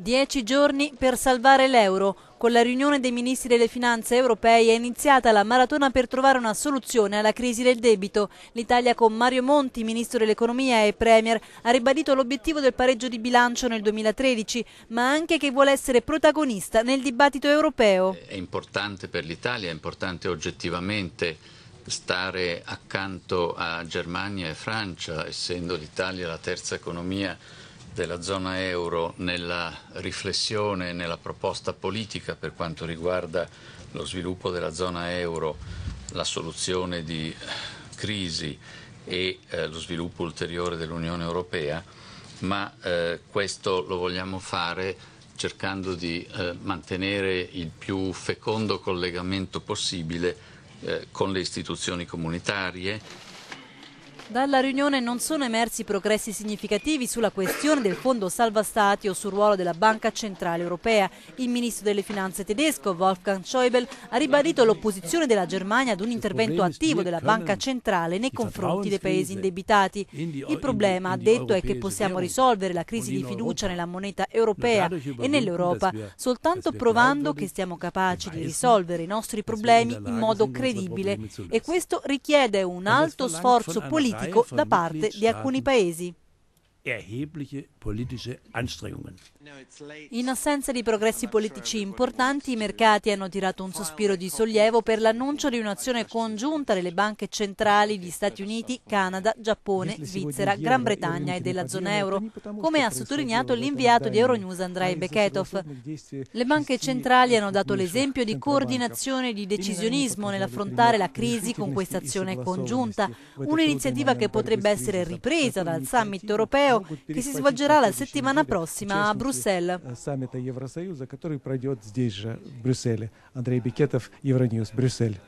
Dieci giorni per salvare l'euro. Con la riunione dei ministri delle finanze europei è iniziata la maratona per trovare una soluzione alla crisi del debito. L'Italia con Mario Monti, ministro dell'economia e premier, ha ribadito l'obiettivo del pareggio di bilancio nel 2013, ma anche che vuole essere protagonista nel dibattito europeo. È importante per l'Italia, è importante oggettivamente stare accanto a Germania e Francia, essendo l'Italia la terza economia europea della zona euro nella riflessione, e nella proposta politica per quanto riguarda lo sviluppo della zona euro, la soluzione di crisi e eh, lo sviluppo ulteriore dell'Unione Europea, ma eh, questo lo vogliamo fare cercando di eh, mantenere il più fecondo collegamento possibile eh, con le istituzioni comunitarie dalla riunione non sono emersi progressi significativi sulla questione del fondo salva stati o sul ruolo della Banca Centrale Europea. Il ministro delle Finanze tedesco Wolfgang Schäuble ha ribadito l'opposizione della Germania ad un intervento attivo della Banca Centrale nei confronti dei paesi indebitati. Il problema, ha detto, è che possiamo risolvere la crisi di fiducia nella moneta europea e nell'Europa soltanto provando che stiamo capaci di risolvere i nostri problemi in modo credibile e questo richiede un alto sforzo politico politico da parte di alcuni paesi politische Anstrengungen. In assenza di progressi politici importanti, i mercati hanno tirato un sospiro di sollievo per l'annuncio di un'azione congiunta delle banche centrali di Stati Uniti, Canada, Giappone, Svizzera, Gran Bretagna e della zona euro, come ha sottolineato l'inviato di Euronews Andrei Beketov. Le banche centrali hanno eh, dato l'esempio di coordinazione e di decisionismo nell'affrontare la crisi con questa azione congiunta, un'iniziativa che potrebbe essere ripresa dal summit europeo che si svolgerà sarà la settimana prossima a Bruxelles. Саммита Евросоюза, который пройдет здесь же, в Брюсселе. Андрей Бикетов, Евроньюз, Брюссель.